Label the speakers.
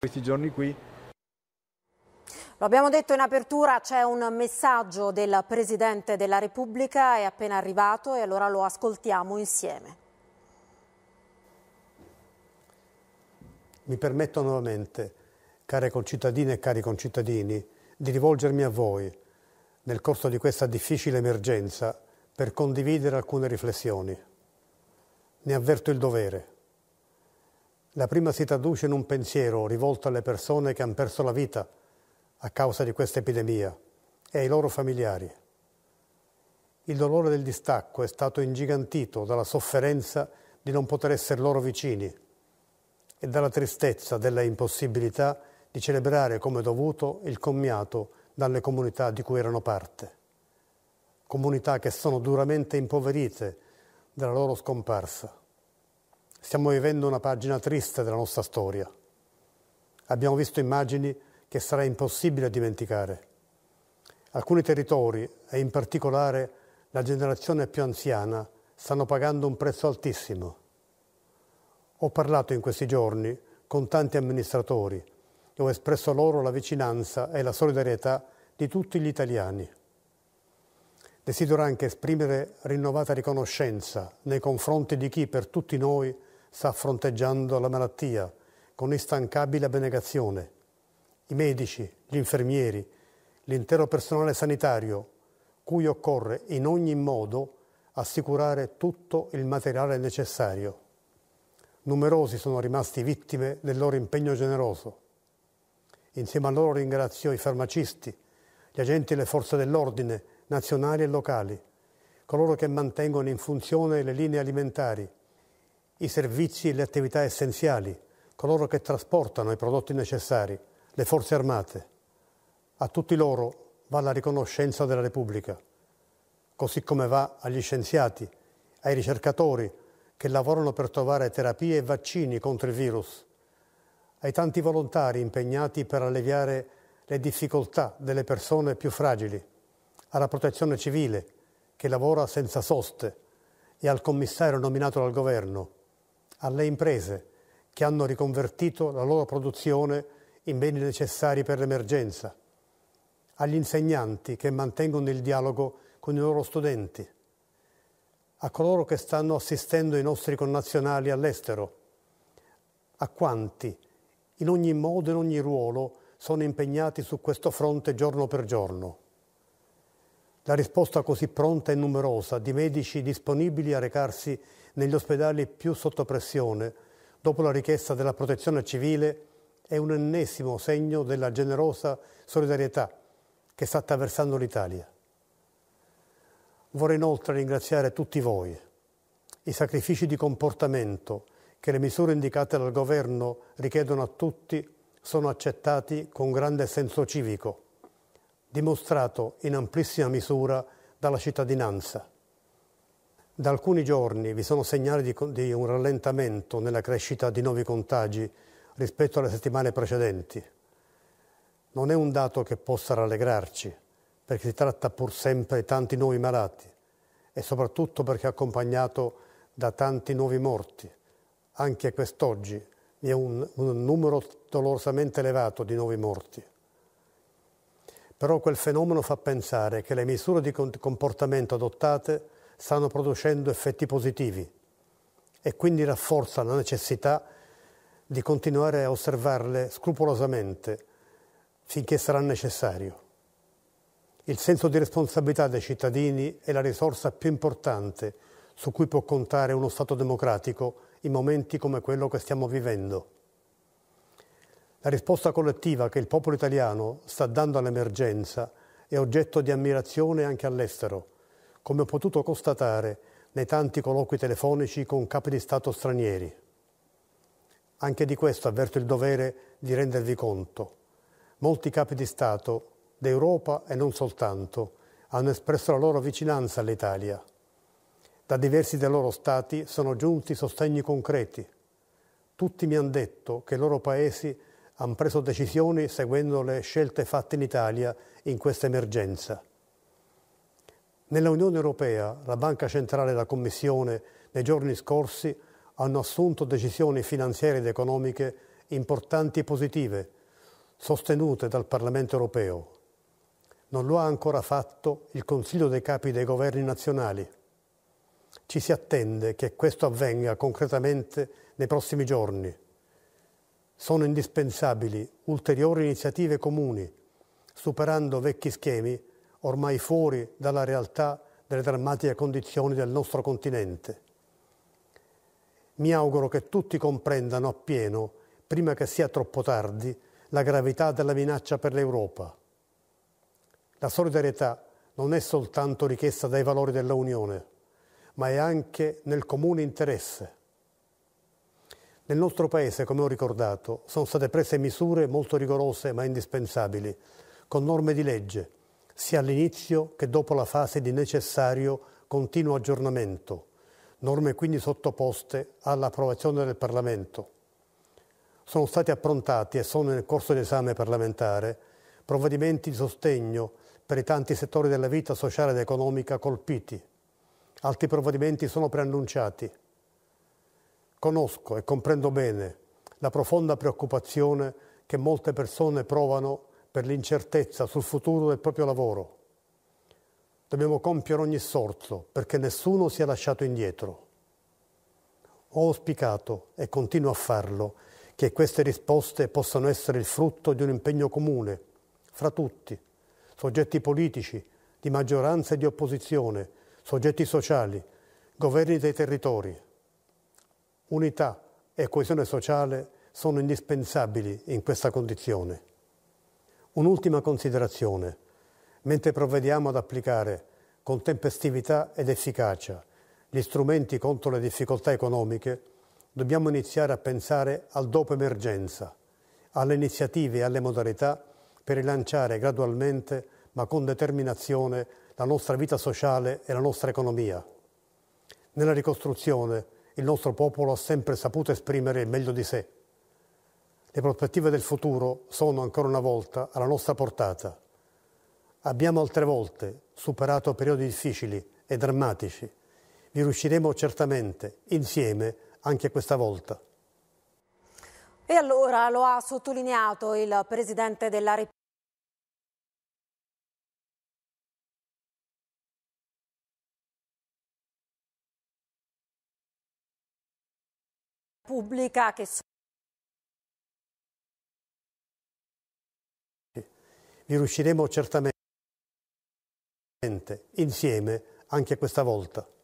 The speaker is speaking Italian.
Speaker 1: questi giorni qui. Lo abbiamo detto in apertura, c'è un messaggio del Presidente della Repubblica, è appena arrivato e allora lo ascoltiamo insieme. Mi permetto nuovamente, care concittadine e cari concittadini, di rivolgermi a voi nel corso di questa difficile emergenza per condividere alcune riflessioni. Ne avverto il dovere la prima si traduce in un pensiero rivolto alle persone che hanno perso la vita a causa di questa epidemia e ai loro familiari. Il dolore del distacco è stato ingigantito dalla sofferenza di non poter essere loro vicini e dalla tristezza della impossibilità di celebrare come dovuto il commiato dalle comunità di cui erano parte. Comunità che sono duramente impoverite dalla loro scomparsa. Stiamo vivendo una pagina triste della nostra storia. Abbiamo visto immagini che sarà impossibile dimenticare. Alcuni territori, e in particolare la generazione più anziana, stanno pagando un prezzo altissimo. Ho parlato in questi giorni con tanti amministratori e ho espresso loro la vicinanza e la solidarietà di tutti gli italiani. Desidero anche esprimere rinnovata riconoscenza nei confronti di chi per tutti noi è sta fronteggiando la malattia con instancabile abnegazione. I medici, gli infermieri, l'intero personale sanitario, cui occorre in ogni modo assicurare tutto il materiale necessario. Numerosi sono rimasti vittime del loro impegno generoso. Insieme a loro ringrazio i farmacisti, gli agenti delle forze dell'ordine, nazionali e locali, coloro che mantengono in funzione le linee alimentari, i servizi e le attività essenziali, coloro che trasportano i prodotti necessari, le forze armate. A tutti loro va la riconoscenza della Repubblica, così come va agli scienziati, ai ricercatori che lavorano per trovare terapie e vaccini contro il virus, ai tanti volontari impegnati per alleviare le difficoltà delle persone più fragili, alla protezione civile che lavora senza soste e al commissario nominato dal governo alle imprese che hanno riconvertito la loro produzione in beni necessari per l'emergenza, agli insegnanti che mantengono il dialogo con i loro studenti, a coloro che stanno assistendo i nostri connazionali all'estero, a quanti, in ogni modo e in ogni ruolo, sono impegnati su questo fronte giorno per giorno. La risposta così pronta e numerosa di medici disponibili a recarsi negli ospedali più sotto pressione dopo la richiesta della protezione civile è un ennesimo segno della generosa solidarietà che sta attraversando l'Italia. Vorrei inoltre ringraziare tutti voi. I sacrifici di comportamento che le misure indicate dal governo richiedono a tutti sono accettati con grande senso civico dimostrato in amplissima misura dalla cittadinanza. Da alcuni giorni vi sono segnali di, di, un rallentamento nella crescita di nuovi contagi rispetto alle settimane precedenti. Non è un dato che possa rallegrarci, perché si tratta pur sempre di tanti nuovi malati e soprattutto perché è accompagnato da tanti nuovi morti. Anche quest'oggi vi è un, un numero dolorosamente elevato di nuovi morti. Però quel fenomeno fa pensare che le misure di comportamento adottate stanno producendo effetti positivi e quindi rafforza la necessità di continuare a osservarle scrupolosamente finché sarà necessario. Il senso di responsabilità dei cittadini è la risorsa più importante su cui può contare uno Stato democratico in momenti come quello che stiamo vivendo. La risposta collettiva che il popolo italiano sta dando all'emergenza è oggetto di ammirazione anche all'estero, come ho potuto constatare nei tanti colloqui telefonici con capi di Stato stranieri. Anche di questo avverto il dovere di rendervi conto. Molti capi di Stato, d'Europa e non soltanto, hanno espresso la loro vicinanza all'Italia. Da diversi dei loro stati sono giunti sostegni concreti. Tutti mi hanno detto che i loro paesi hanno preso decisioni seguendo le scelte fatte in Italia in questa emergenza. Nella Unione Europea la Banca Centrale e la Commissione nei giorni scorsi hanno assunto decisioni finanziarie ed economiche importanti e positive, sostenute dal Parlamento europeo. Non lo ha ancora fatto il Consiglio dei capi dei governi nazionali. Ci si attende che questo avvenga concretamente nei prossimi giorni sono indispensabili ulteriori iniziative comuni, superando vecchi schemi ormai fuori dalla realtà delle drammatiche condizioni del nostro continente. Mi auguro che tutti comprendano appieno, prima che sia troppo tardi, la gravità della minaccia per l'Europa. La solidarietà non è soltanto richiesta dai valori dell'Unione, ma è anche nel comune interesse. Nel nostro Paese, come ho ricordato, sono state prese misure molto rigorose ma indispensabili, con norme di legge, sia all'inizio che dopo la fase di necessario continuo aggiornamento, norme quindi sottoposte all'approvazione del Parlamento. Sono stati approntati e sono nel corso di esame parlamentare provvedimenti di sostegno per i tanti settori della vita sociale ed economica colpiti. Altri provvedimenti sono preannunciati. Conosco e comprendo bene la profonda preoccupazione che molte persone provano per l'incertezza sul futuro del proprio lavoro. Dobbiamo compiere ogni sforzo perché nessuno sia lasciato indietro. Ho auspicato e continuo a farlo che queste risposte possano essere il frutto di un impegno comune fra tutti, soggetti politici, di maggioranza e di opposizione, soggetti sociali, governi dei territori. Unità e coesione sociale sono indispensabili in questa condizione. Un'ultima considerazione. Mentre provvediamo ad applicare con tempestività ed efficacia gli strumenti contro le difficoltà economiche, dobbiamo iniziare a pensare al dopo emergenza, alle iniziative e alle modalità per rilanciare gradualmente, ma con determinazione, la nostra vita sociale e la nostra economia. Nella ricostruzione il nostro popolo ha sempre saputo esprimere il meglio di sé. Le prospettive del futuro sono ancora una volta alla nostra portata. Abbiamo altre volte superato periodi difficili e drammatici. Vi riusciremo certamente, insieme, anche questa volta. E allora lo ha sottolineato il Presidente della Repubblica. pubblica che vi riusciremo certamente insieme anche questa volta.